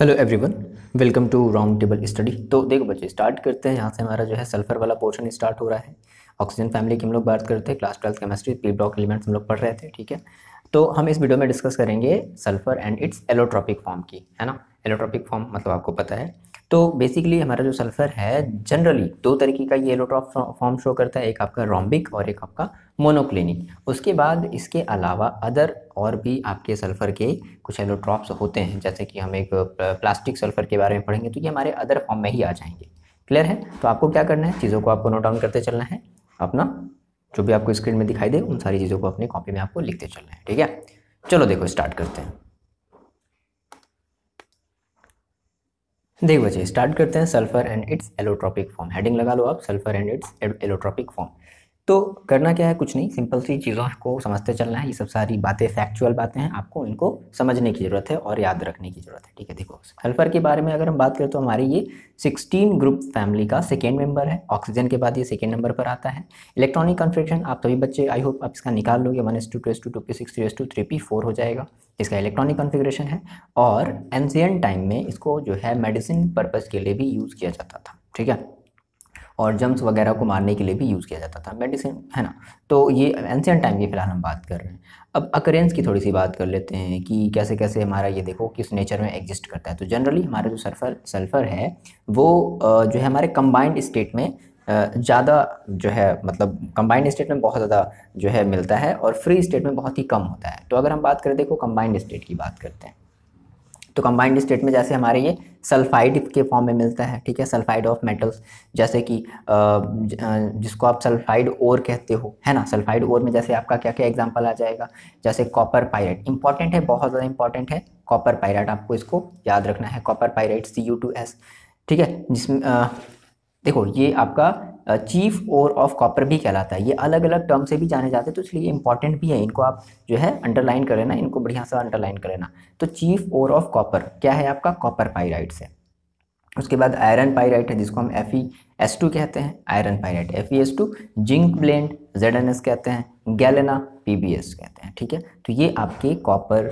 Hello everyone welcome to round table study तो देखो बच्चे स्टार्ट करते हैं यहाँ से हमारा जो है सल्फर वाला पोर्शन स्टार्ट हो रहा है ऑक्सीजन फैमिली की हम लोग बात करते हैं class twelfth chemistry P block elements हम लोग पढ़ रहे थे ठीक है तो हम इस वीडियो में डिस्कस करेंगे sulphur and its allotropic form की है ना एलोट्रॉपिक फॉर्म मतलब आपको पता है तो बेसिकली हमारा जो सल्फर है जनरली दो तरीके का ये एलोट्रॉप फॉर्म शो करता है एक आपका रॉम्बिक और एक आपका मोनोक्लिनिक उसके बाद इसके अलावा अदर और भी आपके सल्फ़र के कुछ एलोट्रॉप्स होते हैं जैसे कि हम एक प्लास्टिक सल्फ़र के बारे में पढ़ेंगे तो ये हमारे अदर फॉर्म में ही आ जाएंगे क्लियर है तो आपको क्या करना है चीज़ों को आपको नोट डाउन करते चलना है अपना जो भी आपको स्क्रीन में दिखाई दे उन सारी चीज़ों को अपनी कॉपी में आपको लिखते चलना है ठीक है चलो देखो स्टार्ट करते हैं देखो बच्चे स्टार्ट करते हैं sulphur and its allotropic form heading लगा लो आप sulphur and its allotropic form तो करना क्या है कुछ नहीं सिंपल सी चीज़ों को समझते चलना है ये सब सारी बातें फैक्चुअल बातें हैं आपको इनको समझने की ज़रूरत है और याद रखने की ज़रूरत है ठीक है देखो सल्फर के बारे में अगर हम बात करें तो हमारी ये 16 ग्रुप फैमिली का सेकेंड मेंबर है ऑक्सीजन के बाद ये सेकेंड नंबर पर आता है इलेक्ट्रॉनिक कन्फ्रिक्शन आप सभी बच्चे आई होप आप इसका निकाल लोगे one S two two S two two P six three S two three P four हो जाएगा इसका इलेक्ट्रॉनिक कॉन्फ़िगरेशन है और एनसीएन टाइम में इसको जो है मेडिसिन पर्पज़ के लिए भी यूज़ किया जाता था ठीक है और जम्स वगैरह को मारने के लिए भी यूज़ किया जाता था मेडिसिन है ना तो ये एनसीएन टाइम की फ़िलहाल हम बात कर रहे हैं अब अकरेंस की थोड़ी सी बात कर लेते हैं कि कैसे कैसे हमारा ये देखो किस नेचर में एग्जिस्ट करता है तो जनरली हमारा जो सल्फर सल्फ़र है वो जो है हमारे कम्बाइंड स्टेट में ज़्यादा जो है मतलब कंबाइंड स्टेट में बहुत ज़्यादा जो है मिलता है और फ्री स्टेट में बहुत ही कम होता है तो अगर हम बात करें देखो कंबाइंड स्टेट की बात करते हैं तो कंबाइंड स्टेट में जैसे हमारे ये सल्फाइड के फॉर्म में मिलता है ठीक है सल्फाइड ऑफ मेटल्स जैसे कि जिसको आप सल्फाइड ओर कहते हो है ना सल्फाइड ओर में जैसे आपका क्या क्या एग्जांपल आ जाएगा जैसे कॉपर पायरेट इंपॉर्टेंट है बहुत ज़्यादा इंपॉर्टेंट है कॉपर पायरेट आपको इसको याद रखना है copper pyrite C U two S ठीक है जिसमें देखो ये आपका चीफ और ऑफ कॉपर भी कहलाता है ये अलग अलग टर्म से भी जाने जाते हैं तो इसलिए इंपॉर्टेंट भी है इनको आप जो है अंडरलाइन कर लेना इनको बढ़िया से अंडरलाइन कर लेना तो चीफ और ऑफ कॉपर क्या है आपका कॉपर पाइराइट्स है उसके बाद आयरन पाइराइट है जिसको हम एफ ई एस टू कहते हैं iron pyrite F E S two zinc blende Z N S कहते हैं गैलेना पी बी एस कहते हैं ठीक है तो ये आपके कॉपर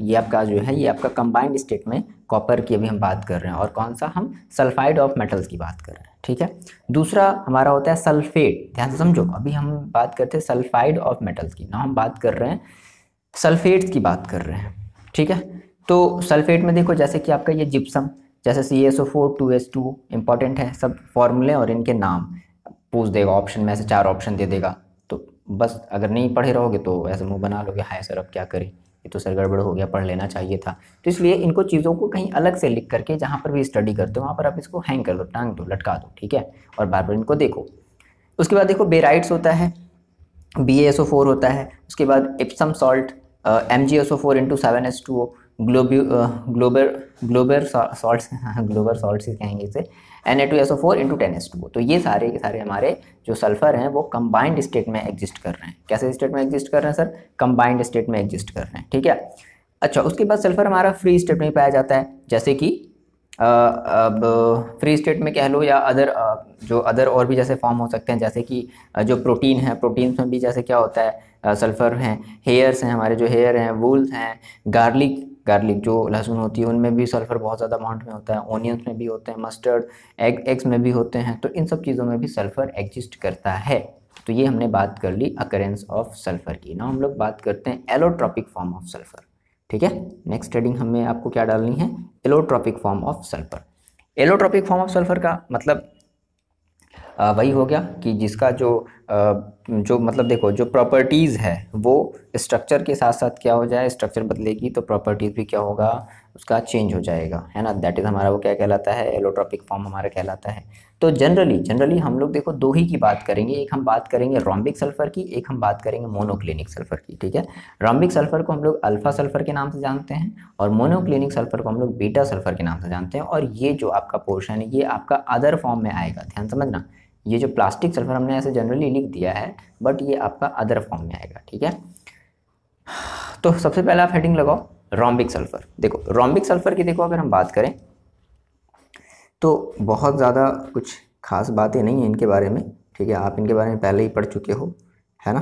ये आपका जो है ये आपका कंबाइंड स्टेट में कॉपर की अभी हम बात कर रहे हैं और कौन सा हम सल्फाइड ऑफ मेटल्स की बात कर रहे हैं ठीक है दूसरा हमारा होता है सल्फेट ध्यान से समझो अभी हम बात करते हैं सल्फाइड ऑफ मेटल्स की ना हम बात कर रहे हैं सल्फेट्स की बात कर रहे हैं ठीक है तो सल्फेट में देखो जैसे कि आपका ये जिप्सम जैसे C S O four two S two important है सब फॉर्मूले और इनके नाम पूछ देगा ऑप्शन में ऐसे चार ऑप्शन दे देगा तो बस अगर नहीं पढ़े रहोगे तो ऐसे मुंह बना लोगे हाय सर अब क्या करें ये तो सर गड़बड़ हो गया पढ़ लेना चाहिए था तो इसलिए इनको चीज़ों को कहीं अलग से लिख करके जहाँ पर भी स्टडी करते हो वहाँ पर आप इसको हैंग कर दो टांग दो लटका दो ठीक है और बार बार इनको देखो उसके बाद देखो बेराइट्स होता है बी एस ओ फोर होता है उसके बाद Epsom salt M G S O four into seven S two O ग्लोब्यू Glauber Glauber salt Glauber salt कहेंगे इसे N A two S O four into ten S two तो ये सारे के सारे हमारे जो सल्फर हैं वो कंबाइंड स्टेट में एग्जिस्ट कर रहे हैं कैसे स्टेट में एग्जिस्ट कर रहे हैं सर कंबाइंड स्टेट में एग्जिस्ट कर रहे हैं ठीक है अच्छा उसके बाद सल्फर हमारा फ्री स्टेट में पाया जाता है जैसे कि अब फ्री स्टेट में कह लो या अदर जो अदर और भी जैसे फॉर्म हो सकते हैं जैसे कि जो प्रोटीन है प्रोटीन्स में भी जैसे क्या होता है सल्फ़र हैं हेयर्स हैं हमारे जो हेयर हैं वूल्स हैं गार्लिक गार्लिक जो लहसुन होती है उनमें भी सल्फ़र बहुत ज़्यादा अमाउंट में होता है ओनियंस में भी होते हैं मस्टर्ड एग एग्स में भी होते हैं तो इन सब चीज़ों में भी सल्फ़र एग्जिस्ट करता है तो ये हमने बात कर ली अकरेंस ऑफ सल्फ़र की ना हम लोग बात करते हैं एलोट्रॉपिक फॉर्म ऑफ सल्फ़र ठीक है नेक्स्ट ट्रेडिंग हमें आपको क्या डालनी है allotropic form of sulphur allotropic form of sulphur का मतलब वही हो गया कि जिसका जो जो मतलब देखो जो प्रॉपर्टीज़ है वो स्ट्रक्चर के साथ साथ क्या हो जाए स्ट्रक्चर बदलेगी तो प्रॉपर्टीज़ भी क्या होगा उसका चेंज हो जाएगा है ना दैट इज़ हमारा वो क्या कहलाता है एलोट्रॉपिक फॉर्म हमारा कहलाता है तो जनरली जनरली हम लोग देखो दो ही की बात करेंगे एक हम बात करेंगे रॉम्बिक सल्फर की एक हम बात करेंगे मोनोक्लिनिक सल्फर की ठीक है रॉम्बिक सल्फर को हम लोग अल्फा सल्फर के नाम से जानते हैं और मोनोक्लिनिक सल्फर को हम लोग बीटा सल्फर के नाम से जानते हैं और ये जो आपका पोर्शन है ये आपका अदर फॉर्म में आएगा ध्यान समझना ये जो प्लास्टिक सल्फर हमने ऐसे जनरली लिख दिया है बट ये आपका अदर फॉर्म में आएगा ठीक है तो सबसे पहले आप हेडिंग लगाओ रॉम्बिक सल्फर देखो रॉम्बिक सल्फर की देखो अगर हम बात करें तो बहुत ज़्यादा कुछ खास बातें नहीं है इनके बारे में ठीक है आप इनके बारे में पहले ही पढ़ चुके हो है ना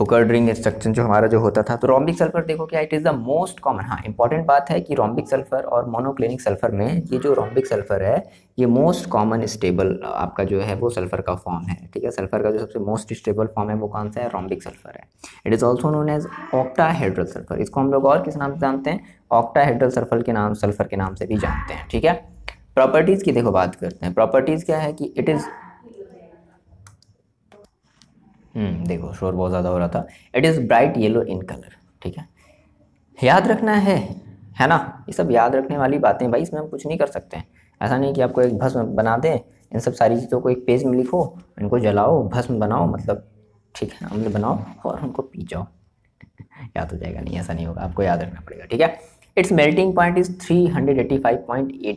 फुकर ड्रिंग इंस्ट्रक्शन जो हमारा जो होता था तो रोम्बिक सल्फर देखो क्या it is the most common हाँ इंपॉर्टेंट बात है कि रोम्बिक सल्फर और मोनोक्लिनिक सल्फर में ये जो रोम्बिक सल्फर है ये मोस्ट कॉमन स्टेबल आपका जो है वो सल्फर का फॉर्म है ठीक है सल्फर का जो सबसे मोस्ट स्टेबल फॉर्म है वो कौन सा है रोम्बिक सल्फर है it is also known as octahedral sulphur इसको हम लोग और किस नाम से जानते हैं ऑक्टाहेड्रल सल्फर के नाम सल्फर के नाम से भी जानते हैं ठीक है प्रॉपर्टीज़ की देखो बात करते हैं प्रॉपर्टीज़ क्या है कि इट इज़ हम्म, देखो शोर बहुत ज़्यादा हो रहा था it is bright yellow in colour ठीक है याद रखना है है ना ये सब याद रखने वाली बातें भाई इसमें हम कुछ नहीं कर सकते हैं ऐसा नहीं कि आपको एक भस्म बना दें इन सब सारी चीज़ों को एक पेज में लिखो इनको जलाओ भस्म बनाओ मतलब ठीक है अम्ल बनाओ और उनको पी जाओ याद हो जाएगा नहीं ऐसा नहीं होगा आपको याद रखना पड़ेगा ठीक है it's melting point is 385.8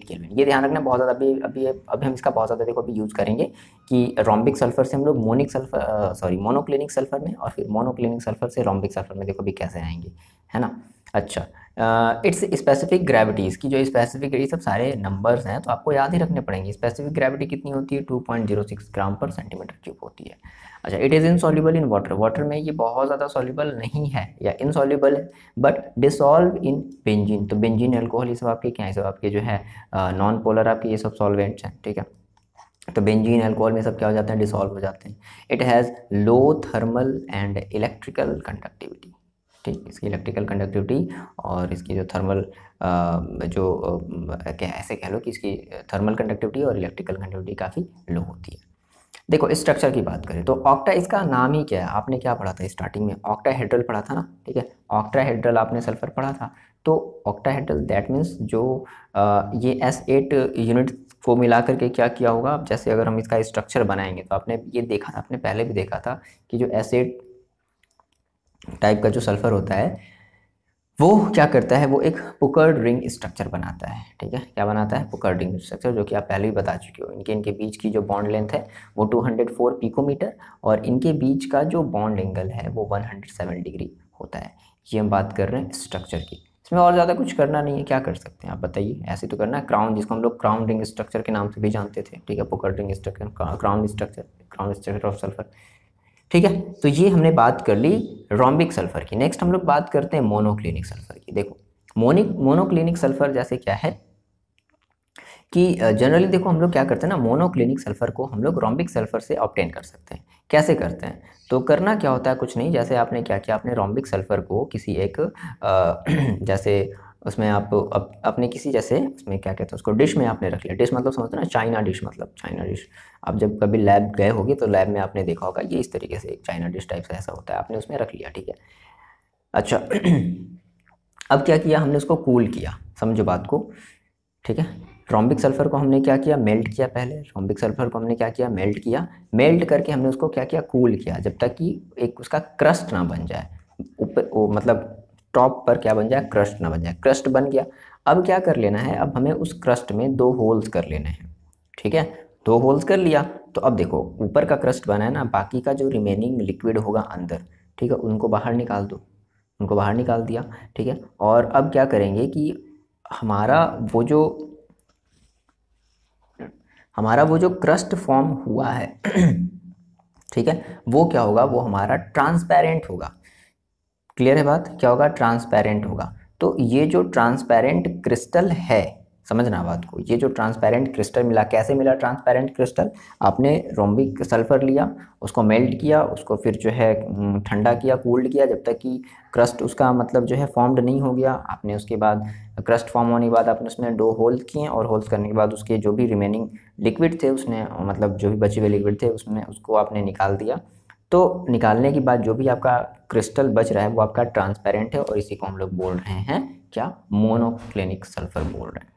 kelvin ये ध्यान रखना बहुत ज़्यादा अभी अभी अभी हम इसका बहुत ज़्यादा देखो अभी यूज करेंगे कि रोम्बिक सल्फर से हम लोग monic sulphur sorry monoclinic sulphur में और फिर मोनोक्लिनिक सल्फर से रोम्बिक सल्फर में देखो अभी कैसे आएंगे है ना अच्छा इट्स स्पेसिफिक ग्रेविटीज़ की जो स्पेसिफिक ये सब सारे नंबर्स हैं तो आपको याद ही रखने पड़ेंगे स्पेसिफिक ग्रेविटी कितनी होती है two point zero six gram per centimetre cube होती है अच्छा it is insoluble in water water में ये बहुत ज़्यादा सॉल्यूबल नहीं है या इनसॉल्यूबल है बट डिसॉल्व इन बेंजिन तो बेंजीन एल्कोहल ये सब आपके क्या है सब आपके जो है नॉन पोलर आपके ये सब सॉल्वेंट्स हैं ठीक है तो बेंजीन एल्कोहल में सब क्या हो जाते हैं डिसॉल्व हो जाते हैं it has low thermal and electrical conductivity ठीक इसकी इलेक्ट्रिकल कंडक्टिविटी और इसकी जो थर्मल जो क्या ऐसे कह लो कि इसकी थर्मल कंडक्टिविटी और इलेक्ट्रिकल कंडक्टिविटी काफ़ी लो होती है देखो स्ट्रक्चर की बात करें तो ऑक्टा इसका नाम ही क्या है आपने क्या पढ़ा था स्टार्टिंग में ऑक्टाहेड्रल पढ़ा था ना ठीक है ऑक्टाहेड्रल आपने सल्फर पढ़ा था तो ऑक्टाहेड्रल दैट मीन्स जो आ, ये एस एट यूनिट को मिला करके क्या किया होगा जैसे अगर हम इसका स्ट्रक्चर बनाएंगे तो आपने ये देखा था आपने पहले भी देखा था कि जो एस एट टाइप का जो सल्फ़र होता है वो क्या करता है वो एक पुकर्ड रिंग स्ट्रक्चर बनाता है ठीक है क्या बनाता है पुकर्ड रिंग स्ट्रक्चर जो कि आप पहले भी बता चुके हो इनके इनके बीच की जो बॉन्ड लेंथ है वो 204 पिकोमीटर और इनके बीच का जो बॉन्ड एंगल है वो 107 डिग्री होता है ये हम बात कर रहे हैं स्ट्रक्चर की इसमें और ज़्यादा कुछ करना नहीं है क्या कर सकते हैं आप बताइए ऐसे तो करना है क्राउन जिसको हम लोग क्राउन रिंग स्ट्रक्चर के नाम से भी जानते थे ठीक है puckered ring structure crown structure crown structure of sulphur ठीक है तो ये हमने बात कर ली रोम्बिक सल्फर की नेक्स्ट हम लोग बात करते हैं मोनोक्लिनिक सल्फर की देखो मोनिक मोनोक्लिनिक सल्फर जैसे क्या है कि जनरली देखो हम लोग क्या करते हैं ना मोनोक्लिनिक सल्फर को हम लोग रोम्बिक सल्फर से ऑप्टेन कर सकते हैं कैसे करते हैं तो करना क्या होता है कुछ नहीं जैसे आपने क्या किया आपने रोम्बिक सल्फर को किसी एक आ, जैसे उसमें आप अप, अपने किसी जैसे उसमें क्या कहते हैं उसको डिश में आपने रख लिया डिश मतलब समझते ना चाइना डिश मतलब चाइना डिश आप जब कभी लैब गए होगी तो लैब में आपने देखा होगा ये इस तरीके से एक चाइना डिश टाइप से ऐसा होता है आपने उसमें रख लिया ठीक है अच्छा अब क्या किया हमने उसको कूल किया समझो बात को ठीक है ट्रॉम्बिक सल्फर को हमने क्या किया मेल्ट किया पहले ट्रॉम्बिक सल्फर को हमने क्या किया मेल्ट किया मेल्ट करके हमने उसको क्या किया कूल cool किया जब तक कि एक उसका क्रस्ट ना बन जाए ऊपर मतलब टॉप पर क्या बन जाए क्रस्ट ना बन जाए क्रस्ट बन गया अब क्या कर लेना है अब हमें उस क्रस्ट में दो होल्स कर लेने हैं ठीक है दो होल्स कर लिया तो अब देखो ऊपर का क्रस्ट बना है ना बाकी का जो रिमेनिंग लिक्विड होगा अंदर ठीक है उनको बाहर निकाल दो उनको बाहर निकाल दिया ठीक है और अब क्या करेंगे कि हमारा वो जो हमारा वो जो क्रस्ट फॉर्म हुआ है ठीक है वो क्या होगा वो हमारा ट्रांसपेरेंट होगा क्लियर है बात क्या होगा ट्रांसपेरेंट होगा तो ये जो ट्रांसपेरेंट क्रिस्टल है समझना बात को ये जो ट्रांसपेरेंट क्रिस्टल मिला कैसे मिला ट्रांसपेरेंट क्रिस्टल आपने रोम्बिक सल्फर लिया उसको मेल्ट किया उसको फिर जो है हम्म, ठंडा किया कूल्ड किया जब तक कि क्रस्ट उसका मतलब जो है फॉर्म्ड नहीं हो गया आपने उसके बाद क्रस्ट फॉर्म होने के बाद आपने उसमें डो होल्स किए और होल्स करने के बाद उसके जो भी रिमेनिंग लिक्विड थे उसने मतलब जो भी बचे हुए लिक्विड थे उसमें उसको आपने निकाल दिया तो निकालने के बाद जो भी आपका क्रिस्टल बच रहा है वो आपका ट्रांसपेरेंट है और इसी को हम लोग बोल रहे हैं क्या मोनोक्लिनिक सल्फर बोल रहे हैं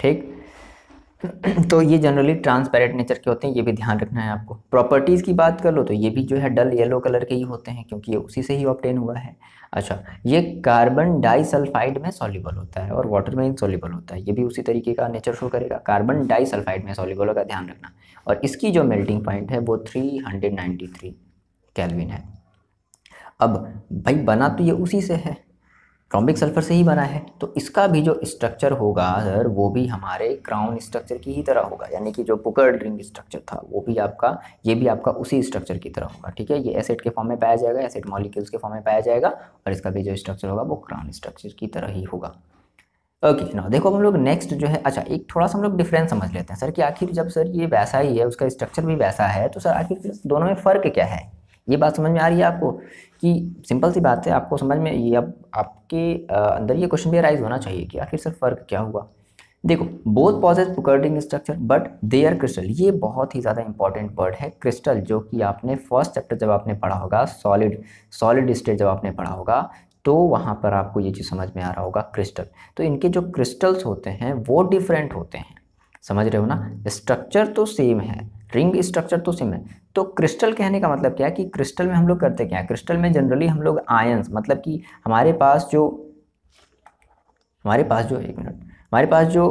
ठीक तो ये जनरली ट्रांसपेरेंट नेचर के होते हैं ये भी ध्यान रखना है आपको प्रॉपर्टीज़ की बात कर लो तो ये भी जो है डल येलो कलर के ही होते हैं क्योंकि ये उसी से ही ऑप्टेन हुआ है अच्छा ये कार्बन डाइसल्फाइड में सॉल्यूबल होता है और वाटर में इनसॉल्यूबल होता है ये भी उसी तरीके का नेचर शो करेगा कार्बन डाइसल्फाइड में सॉल्यूबल का ध्यान रखना और इसकी जो मेल्टिंग पॉइंट है वो थ्री कैलविन है अब भाई बना तो ये उसी से है ट्रॉम्बिक सल्फर से ही बना है तो इसका भी जो स्ट्रक्चर होगा सर वो भी हमारे क्राउन स्ट्रक्चर की ही तरह होगा यानी कि जो पुकर्ड रिंग स्ट्रक्चर था वो भी आपका ये भी आपका उसी स्ट्रक्चर की तरह होगा ठीक है ये एसिड के फॉर्म में पाया जाएगा एसिड मॉलिक्यूल्स के फॉर्म में पाया जाएगा और इसका भी जो स्ट्रक्चर होगा वो क्राउन स्ट्रक्चर की तरह ही होगा ओके okay, ना देखो हम लोग नेक्स्ट जो है अच्छा एक थोड़ा सा हम लोग डिफरेंस समझ लेते हैं सर कि आखिर जब सर ये वैसा ही है उसका स्ट्रक्चर भी वैसा है तो सर आखिर दोनों में फ़र्क क्या है ये बात समझ में आ रही है आपको कि सिंपल सी बात है आपको समझ में ये अब आपके अंदर ये क्वेश्चन भी राइज होना चाहिए कि आखिर सर फ़र्क क्या हुआ देखो both possess puckered structure but are crystal ये बहुत ही ज़्यादा इंपॉर्टेंट वर्ड है क्रिस्टल जो कि आपने फर्स्ट चैप्टर जब आपने पढ़ा होगा सॉलिड सॉलिड स्टेट जब आपने पढ़ा होगा तो वहाँ पर आपको ये चीज़ समझ में आ रहा होगा क्रिस्टल तो इनके जो क्रिस्टल्स होते हैं वो डिफरेंट होते हैं समझ रहे हो ना स्ट्रक्चर तो सेम है रिंग स्ट्रक्चर तो सिम है तो क्रिस्टल कहने का मतलब क्या है कि क्रिस्टल में हम लोग करते क्या है क्रिस्टल में जनरली हम लोग आयंस मतलब कि हमारे पास जो हमारे पास जो एक मिनट हमारे पास जो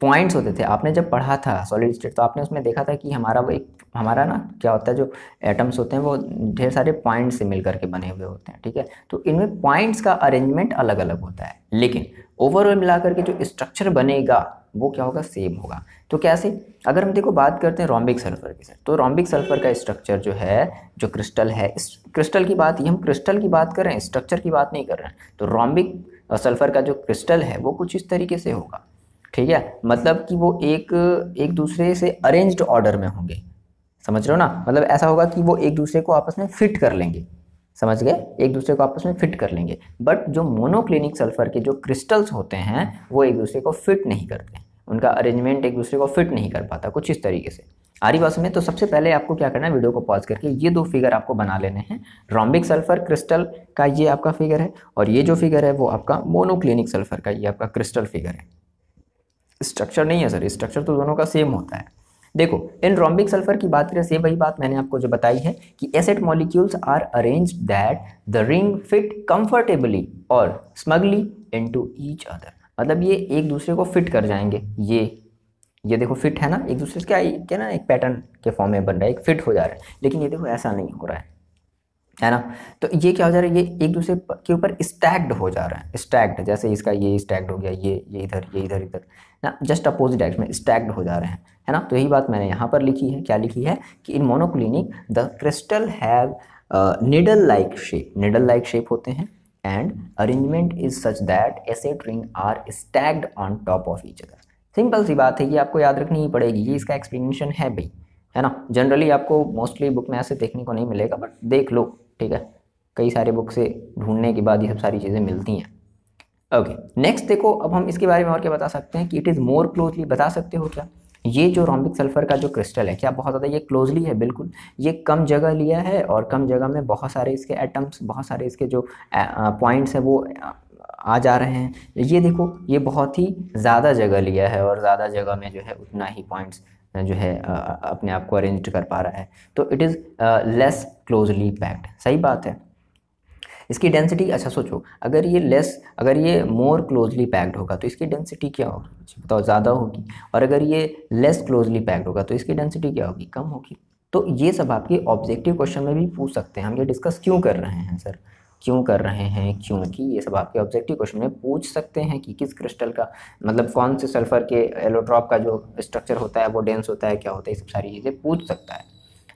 पॉइंट्स होते थे आपने जब पढ़ा था सॉलिड स्टेट तो आपने उसमें देखा था कि हमारा वो एक हमारा ना क्या होता है जो एटम्स होते हैं वो ढेर सारे पॉइंट्स से मिल करके बने हुए होते हैं ठीक है तो इनमें पॉइंट्स का अरेंजमेंट अलग अलग होता है लेकिन ओवरऑल मिलाकर के जो स्ट्रक्चर बनेगा वो क्या होगा सेम होगा तो कैसे अगर हम देखो बात करते हैं रॉम्बिक सल्फर की सर तो रॉम्बिक सल्फर का स्ट्रक्चर जो है जो क्रिस्टल है इस क्रिस्टल की बात ये हम क्रिस्टल की बात कर रहे हैं स्ट्रक्चर की बात नहीं कर रहे हैं तो रॉम्बिक सल्फर का जो क्रिस्टल है वो कुछ इस तरीके से होगा ठीक है मतलब कि वो एक एक दूसरे से अरेंज्ड ऑर्डर में होंगे समझ रहे हो ना मतलब ऐसा होगा कि वो एक दूसरे को आपस में फिट कर लेंगे समझ गए एक दूसरे को आपस में फिट कर लेंगे बट जो मोनोक्लिनिक सल्फर के जो क्रिस्टल्स होते हैं वो एक दूसरे को फिट नहीं करते उनका अरेंजमेंट एक दूसरे को फिट नहीं कर पाता कुछ इस तरीके से आरी भाषा में तो सबसे पहले आपको क्या करना है वीडियो को पॉज करके ये दो फिगर आपको बना लेने हैं रॉम्बिक सल्फर क्रिस्टल का ये आपका फिगर है और ये जो फिगर है वो आपका मोनोक्लिनिक सल्फर का ये आपका क्रिस्टल फिगर है स्ट्रक्चर नहीं है सर स्ट्रक्चर तो दोनों का सेम होता है देखो इन रोम्बिक सल्फर की बात करें से वही बात मैंने आपको जो बताई है कि S eight molecules are arrange that the ring fit comfortably और स्मगली इनटू ईच अदर मतलब ये एक दूसरे को फिट कर जाएंगे ये ये देखो फिट है ना एक दूसरे क्या क्या ना एक पैटर्न के फॉर्म में बन रहा है एक फिट हो जा रहा है लेकिन ये देखो ऐसा नहीं हो रहा है है ना तो ये क्या हो जा रहा है ये एक दूसरे के ऊपर स्टैग्ड हो जा रहा है स्टैक्ड जैसे इसका ये स्टैक्ड हो गया ये ये इधर ये इधर इधर ना जस्ट अपोजिट डायरेक्शन में स्टैग्ड हो जा रहे हैं है ना तो यही बात मैंने यहाँ पर लिखी है क्या लिखी है कि in monoclinic the crystal have needle like shape needle like shape होते हैं and arrangement is such that S eight ring are stacked on top of each other simple सी बात है ये आपको याद रखनी ही पड़ेगी ये इसका एक्सप्लेनेशन है भाई है ना जनरली आपको मोस्टली बुक में ऐसे देखने को नहीं मिलेगा बट देख लो ठीक है कई सारे बुक से ढूंढने के बाद ये सब सारी चीज़ें मिलती हैं ओके नेक्स्ट देखो अब हम इसके बारे में और क्या बता सकते हैं कि इट इज़ मोर क्लोजली बता सकते हो क्या ये जो रोम्बिक सल्फर का जो क्रिस्टल है क्या बहुत ज़्यादा ये क्लोजली है बिल्कुल ये कम जगह लिया है और कम जगह में बहुत सारे इसके एटम्स बहुत सारे इसके जो पॉइंट्स हैं वो आ जा रहे हैं ये देखो ये बहुत ही ज़्यादा जगह लिया है और ज़्यादा जगह में जो है उतना ही पॉइंट्स जो है अपने आप को अरेंज कर पा रहा है तो it is less closely packed सही बात है इसकी डेंसिटी अच्छा सोचो अगर ये लेस अगर ये मोर क्लोजली पैक्ड होगा तो इसकी डेंसिटी क्या होगी बताओ ज़्यादा होगी और अगर ये लेस क्लोजली पैक्ड होगा तो इसकी डेंसिटी क्या होगी कम होगी तो ये सब आपके ऑब्जेक्टिव क्वेश्चन में भी पूछ सकते हैं हम ये डिस्कस क्यों कर रहे हैं सर क्यों कर रहे हैं क्योंकि ये सब आपके ऑब्जेक्टिव क्वेश्चन में पूछ सकते हैं कि किस क्रिस्टल का मतलब कौन से सल्फर के एलोट्रॉप का जो स्ट्रक्चर होता है वो डेंस होता है क्या होता है ये सब सारी चीज़ें पूछ सकता है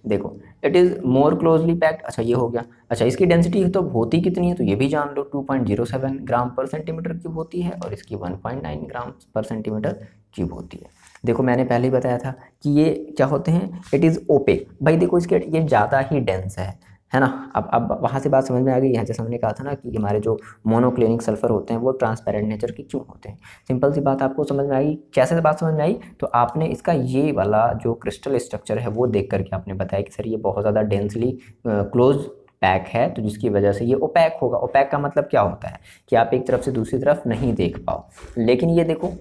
देखो it is more closely packed अच्छा ये हो गया अच्छा इसकी डेंसिटी तो होती कितनी है तो ये भी जान लो 2.07 ग्राम पर सेंटीमीटर क्यूब होती है और इसकी 1.9 ग्राम पर सेंटीमीटर क्यूब होती है देखो मैंने पहले ही बताया था कि ये क्या होते हैं इट इज़ ओपेक भाई देखो इसके ये ज़्यादा ही डेंस है है ना अब अब वहाँ से बात समझ में आ गई यहाँ जैसे हमने कहा था ना कि हमारे जो मोनोक्लिनिक सल्फर होते हैं वो ट्रांसपेरेंट नेचर के क्यों होते हैं सिंपल सी बात आपको समझ में आई कैसे से बात समझ में आई तो आपने इसका ये वाला जो क्रिस्टल स्ट्रक्चर है वो देख करके आपने बताया कि सर ये बहुत ज़्यादा डेंसली क्लोज पैक है तो जिसकी वजह से ये ओपैक होगा ओपैक का मतलब क्या होता है कि आप एक तरफ से दूसरी तरफ नहीं देख पाओ लेकिन ये देखो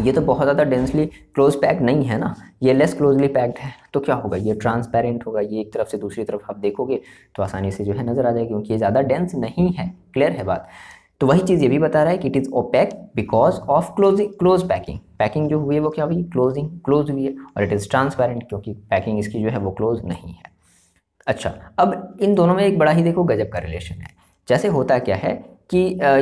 ये तो बहुत ज़्यादा डेंसली क्लोज पैक नहीं है ना ये लेस क्लोजली पैक्ड है तो क्या होगा ये ट्रांसपेरेंट होगा ये एक तरफ से दूसरी तरफ आप देखोगे तो आसानी से जो है नज़र आ जाएगी क्योंकि ये ज़्यादा डेंस नहीं है क्लियर है बात तो वही चीज़ ये भी बता रहा है कि it is opaque because of closing close packing packing जो हुई है वो क्या हुई क्लोजिंग क्लोज हुई है और इट इज़ ट्रांसपेरेंट क्योंकि पैकिंग इसकी जो है वो क्लोज नहीं है अच्छा अब इन दोनों में एक बड़ा ही देखो गजब का रिलेशन है जैसे होता क्या है कि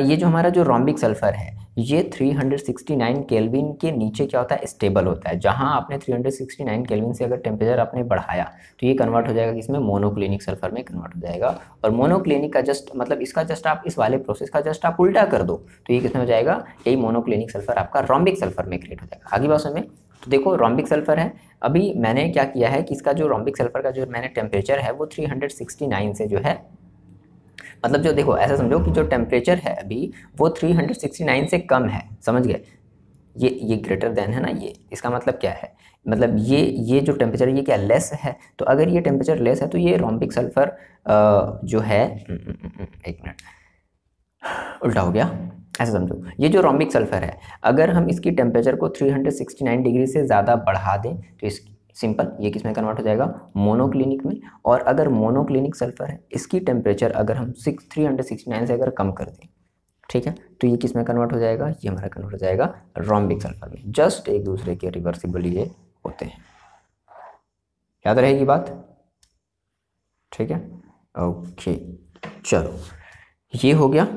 ये जो हमारा जो रॉम्बिक सल्फ़र है ये 369 केल्विन के नीचे क्या होता है स्टेबल होता है जहाँ आपने 369 केल्विन से अगर टेम्परेचर आपने बढ़ाया तो ये कन्वर्ट हो जाएगा कि इसमें मोनोक्लिनिक सल्फर में कन्वर्ट हो जाएगा और मोनोक्लिनिक का जस्ट मतलब इसका जस्ट आप इस वाले प्रोसेस का जस्ट आप उल्टा कर दो तो ये किसमें हो जाएगा यही मोनोक्लिनिक सल्फर आपका रॉम्बिक सल्फर में क्रिएट हो जाएगा आगे बात समय तो देखो रॉम्बिक सल्फर है अभी मैंने क्या किया है कि इसका जो रॉम्बिक सल्फर का जो मैंने टेम्परेचर है वो 369 से जो है मतलब जो देखो ऐसा समझो कि जो टेम्परेचर है अभी वो 369 से कम है समझ गए ये ये ग्रेटर देन है ना ये इसका मतलब क्या है मतलब ये ये जो टेम्परेचर ये क्या लेस है तो अगर ये टेम्परेचर लेस है तो ये रोम्बिक सल्फर जो है हम्म, हम्म, हम्म, एक मिनट उल्टा हो गया ऐसा समझो ये जो रोम्बिक सल्फर है अगर हम इसकी टेम्परेचर को 369 डिग्री से ज़्यादा बढ़ा दें तो इस सिंपल ये किस में कन्वर्ट हो जाएगा मोनोक्लिनिक में और अगर मोनोक्लिनिक सल्फर है इसकी टेम्परेचर अगर हम six three hundred sixty nine से अगर कम कर दें ठीक है तो ये किस में कन्वर्ट हो जाएगा ये हमारा कन्वर्ट हो जाएगा रॉम्बिक सल्फर में जस्ट एक दूसरे के रिवर्सिबल ये होते हैं याद रहेगी बात ठीक है ओके चलो ये हो गया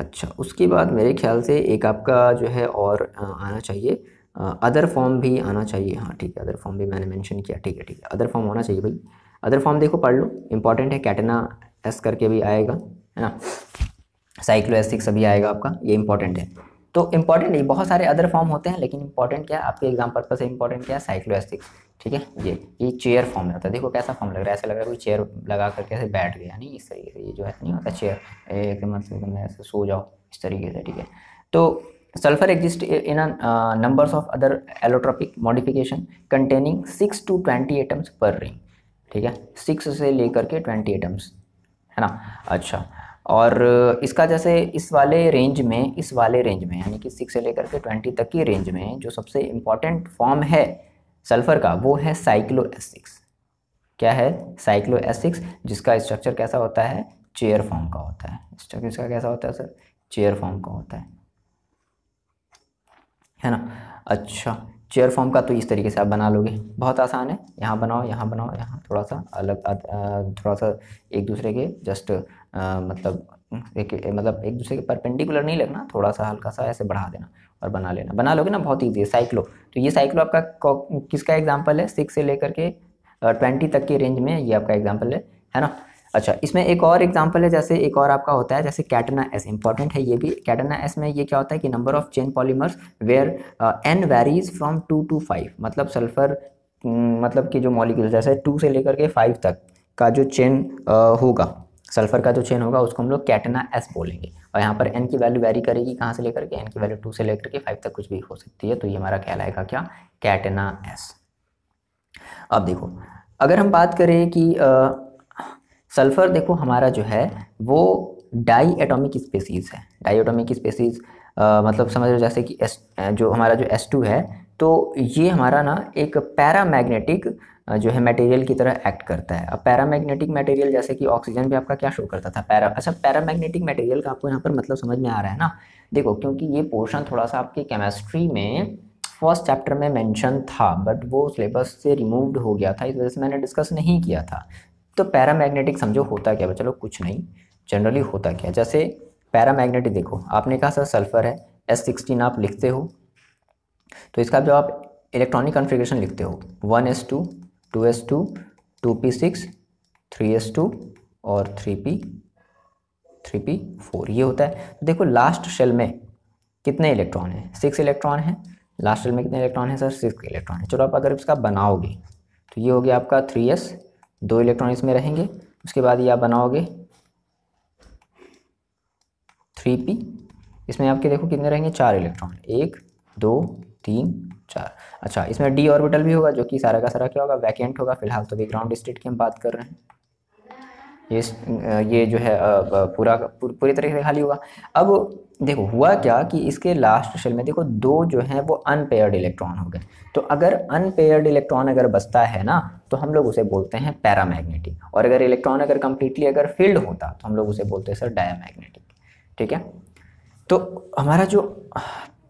अच्छा उसके बाद मेरे ख्याल से एक आपका जो है और आना चाहिए अदर फॉर्म भी आना चाहिए हाँ ठीक है अदर फॉर्म भी मैंने मेंशन किया ठीक है ठीक है अदर फॉर्म होना चाहिए भाई अदर फॉर्म देखो पढ़ लो इंपॉर्टेंट है कैटना एस करके भी आएगा है ना साइक्लो एसिक्स अभी आएगा आपका ये इंपॉर्टेंट है तो इंपॉर्टेंट नहीं बहुत सारे अदर फॉर्म होते हैं लेकिन इंपॉर्टेंट क्या आपके एग्जाम पर्पज से इंपॉर्टेंट क्या है साइक्लो एसिक्स ठीक है ये ये चेयर फॉर्म रहता है तो देखो कैसा फॉर्म लग रहा है ऐसा लग रहा है कोई चेयर लगा करके ऐसे बैठ गया नहीं इस तरीके से ये जो है नहीं होता चेयर एक मतलब ऐसे सो जाओ इस तरीके से ठीक है तो Sulfur exists in a uh, numbers of other allotropic modification containing 6 to 20 atoms per ring. ठीक है सिक्स से लेकर के ट्वेंटी एटम्स है ना अच्छा और uh, इसका जैसे इस वाले रेंज में इस वाले रेंज में यानी कि सिक्स से लेकर के ट्वेंटी तक की रेंज में जो सबसे इम्पॉर्टेंट फॉर्म है सल्फ़र का वो है साइक्लो एस सिक्स क्या है साइक्लो एस सिक्स जिसका स्ट्रक्चर कैसा होता है चेयर फॉर्म का होता है स्ट्रक्चर इसका कैसा होता है सर चेयर फॉर्म का होता है है ना अच्छा चेयर फॉर्म का तो इस तरीके से आप बना लोगे बहुत आसान है यहाँ बनाओ यहाँ बनाओ यहाँ थोड़ा सा अलग थोड़ा सा एक दूसरे के जस्ट मतलब एक मतलब एक दूसरे के परपेंडिकुलर नहीं लगना थोड़ा सा हल्का सा ऐसे बढ़ा देना और बना लेना बना लोगे ना बहुत ईजी है साइक्लो तो ये साइक्लो आपका किसका एग्जाम्पल है सिक्स से लेकर के ट्वेंटी तक के रेंज में ये आपका एग्जाम्पल है है ना अच्छा इसमें एक और एग्जांपल है जैसे एक और आपका होता है जैसे कैटना एस इंपॉर्टेंट है ये भी कैटना एस में ये क्या होता है कि number of chain polymers where n varies from two to five मतलब सल्फर mm, मतलब कि जो मॉलिक्यूल जैसे टू से लेकर के फाइव तक का जो चेन uh, होगा सल्फर का जो चेन होगा उसको हम लोग कैटना एस बोलेंगे और यहाँ पर एन की वैल्यू वेरी करेगी कहाँ से लेकर के एन की वैल्यू टू से लेकर के फाइव तक कुछ भी हो सकती है तो ये हमारा कहलाएगा क्या कैटना एस अब देखो अगर हम बात करें कि uh, सल्फ़र देखो हमारा जो है वो डाई एटोमिक स्पेसीज़ है डाई एटोमिक स्पेसीज़ मतलब समझ लो जैसे कि एस जो हमारा जो एस टू है तो ये हमारा ना एक पैरामैग्नेटिक जो है मटेरियल की तरह एक्ट करता है अब पैरामैग्नेटिक मटेरियल जैसे कि ऑक्सीजन भी आपका क्या शो करता था पैरा अच्छा पैरामैग्नेटिक मटेरियल का आपको यहाँ पर मतलब समझ में आ रहा है ना देखो क्योंकि ये पोर्शन थोड़ा सा आपके केमिस्ट्री में फर्स्ट चैप्टर में मेंशन था बट वो सिलेबस से रिमूव्ड हो गया था इस वजह से मैंने डिस्कस नहीं किया था तो पैरामैग्नेटिक समझो होता क्या चलो कुछ नहीं जनरली होता क्या जैसे पैरामैग्नेटिक देखो आपने कहा सर सल्फ़र है एस सिक्सटीन आप लिखते हो तो इसका जो आप इलेक्ट्रॉनिक कॉन्फ़िगरेशन लिखते हो one S two two S two two P six three S two और three p three P four ये होता है तो देखो लास्ट शेल में कितने इलेक्ट्रॉन हैं सिक्स इलेक्ट्रॉन हैं लास्ट शेल में कितने इलेक्ट्रॉन हैं सर सिक्स इलेक्ट्रॉन है चलो आप अगर इसका बनाओगे तो ये हो गया आपका थ्री एस दो इलेक्ट्रॉन इसमें रहेंगे उसके बाद ये आप बनाओगे थ्री पी इसमें आपके देखो कितने रहेंगे चार इलेक्ट्रॉन एक दो तीन चार अच्छा इसमें डी ऑर्बिटल भी होगा जो कि सारा का सारा क्या होगा वैकेंट होगा फिलहाल तो भी ग्राउंड स्टेट की हम बात कर रहे हैं ये ये जो है पूरा पूरी तरीके से खाली हुआ अब देखो हुआ क्या कि इसके लास्ट शेल में देखो दो जो हैं वो अनपेयर्ड इलेक्ट्रॉन हो गए तो अगर अनपेयर्ड इलेक्ट्रॉन अगर बसता है ना तो हम लोग उसे बोलते हैं पैरामैग्नेटिक और अगर इलेक्ट्रॉन अगर कम्प्लीटली अगर फिल्ड होता तो हम लोग उसे बोलते हैं सर डायामैग्नेटिक ठीक है तो हमारा जो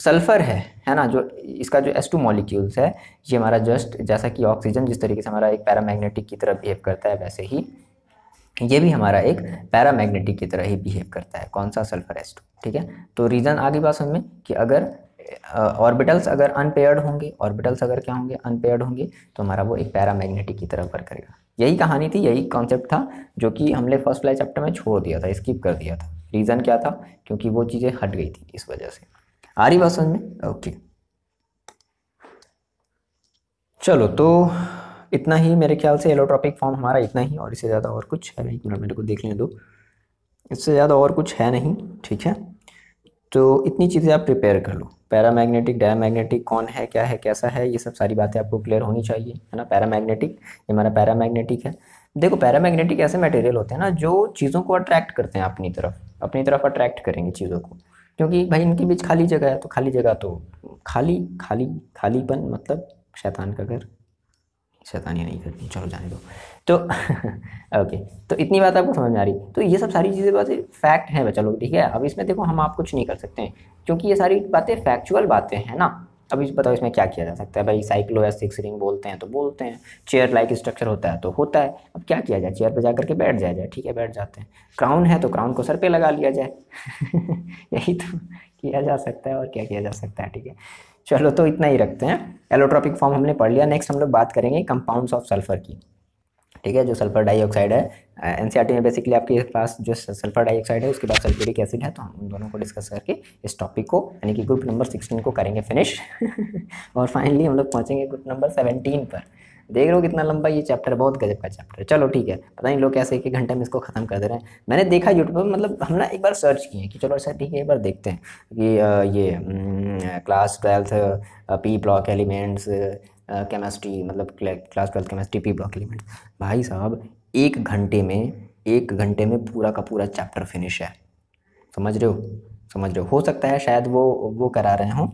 सल्फ़र है है ना जो इसका जो एस टू मॉलिक्यूल्स है ये हमारा जस्ट जैसा कि ऑक्सीजन जिस तरीके से हमारा एक पैरामैग्नेटिक की तरफ बिहेव करता है वैसे ही ये भी हमारा एक पैरामैग्नेटिक की तरह ही बिहेव करता है कौन सा सल्फर एस टू ठीक है तो रीज़न आगे बात समझ में कि अगर ऑर्बिटल्स uh, अगर अनपेयर्ड होंगे ऑर्बिटल्स अगर क्या होंगे अनपेयर्ड होंगे तो हमारा वो एक पैरामैग्नेटिक की तरह वर्क करेगा यही कहानी थी यही कॉन्सेप्ट था जो कि हमने फर्स्ट वाले चैप्टर में छोड़ दिया था स्किप कर दिया था रीज़न क्या था क्योंकि वो चीज़ें हट गई थी इस वजह से आ रही बात समझ में ओके चलो तो इतना ही मेरे ख्याल से एलोट्रॉपिक फॉर्म हमारा इतना ही और इससे ज़्यादा और कुछ है नहीं मिनट मेरे को देख लेने दो इससे ज़्यादा और कुछ है नहीं ठीक है तो इतनी चीज़ें आप प्रिपेयर कर लो पैरामैग्नेटिक डायमैग्नेटिक कौन है क्या है कैसा है ये सब सारी बातें आपको क्लियर होनी चाहिए है ना पैरामैग्नेटिक ये हमारा पैरामैग्नेटिक है देखो पैरामैग्नेटिक ऐसे मटेरियल होते हैं ना जो चीज़ों को अट्रैक्ट करते हैं अपनी तरफ अपनी तरफ अट्रैक्ट करेंगे चीज़ों को क्योंकि भाई इनके बीच खाली जगह है तो खाली जगह तो खाली खाली खालीपन मतलब शैतान का घर शैतानी नहीं करती चलो जाने दो तो ओके तो इतनी बात आपको समझ में आ रही तो ये सब सारी चीज़ें बातें फैक्ट हैं बच्चा लोग ठीक है अब इसमें देखो हम आप कुछ नहीं कर सकते हैं क्योंकि ये सारी बातें फैक्चुअल बातें हैं ना अब इस बताओ इसमें क्या किया जा सकता है भाई साइकिलो या सिक्स रिंग बोलते हैं तो बोलते हैं चेयर लाइक स्ट्रक्चर होता है तो होता है अब क्या किया जाए चेयर पर जा करके बैठ जाया जाए ठीक है बैठ जाते हैं क्राउन है तो क्राउन को सर पे लगा लिया जाए यही तो किया जा सकता है और क्या किया जा सकता है ठीक है चलो तो इतना ही रखते हैं एलोट्रॉपिक फॉर्म हमने पढ़ लिया नेक्स्ट हम लोग बात करेंगे कंपाउंड्स ऑफ सल्फर की ठीक है जो सल्फर डाइऑक्साइड है एनसीईआरटी e में बेसिकली आपके पास जो सल्फर डाइऑक्साइड है उसके बाद सल्फ्यूरिक एसिड है तो हम उन दोनों को डिस्कस करके इस टॉपिक को यानी कि ग्रुप नंबर सिक्सटीन को करेंगे फिनिश और फाइनली हम लोग पहुँचेंगे ग्रुप नंबर सेवेंटीन पर देख रहे हो कितना लंबा ये चैप्टर बहुत गजब का चैप्टर है चलो ठीक है पता नहीं लोग कैसे एक घंटे में इसको ख़त्म कर दे रहे हैं मैंने देखा यूट्यूब पर मतलब हमने एक बार सर्च किए कि चलो अच्छा ठीक है एक बार देखते हैं कि ये class twelfth P block elements chemistry मतलब class twelfth chemistry P block elements भाई साहब एक घंटे में एक घंटे में पूरा का पूरा चैप्टर फिनिश है समझ रहे हो समझ रहे हो हो सकता है शायद वो वो करा रहे हों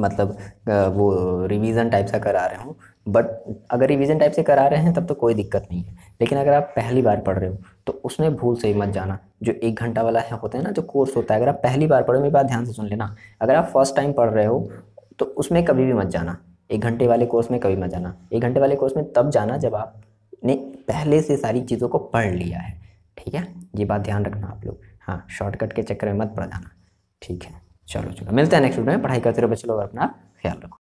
मतलब वो रिवीजन टाइप सा करा रहे हों बट अगर रिवीजन टाइप से करा रहे हैं तब तो कोई दिक्कत नहीं है लेकिन अगर आप पहली बार पढ़ रहे हो तो उसमें भूल से ही मत जाना जो एक घंटा वाला है होता है ना जो कोर्स होता है अगर आप पहली बार पढ़ो मेरी बात ध्यान से सुन लेना अगर आप फर्स्ट टाइम पढ़ रहे हो तो उसमें कभी भी मत जाना एक घंटे वाले कोर्स में कभी मत जाना एक घंटे वाले कोर्स में तब जाना जब आपने पहले से सारी चीज़ों को पढ़ लिया है ठीक है ये बात ध्यान रखना आप लोग हाँ शॉर्टकट के चक्कर में मत पड़ जाना ठीक है चलो चलो मिलते हैं नेक्स्ट वीडियो में पढ़ाई करते रहो बच्चे लोग अपना ख्याल रखो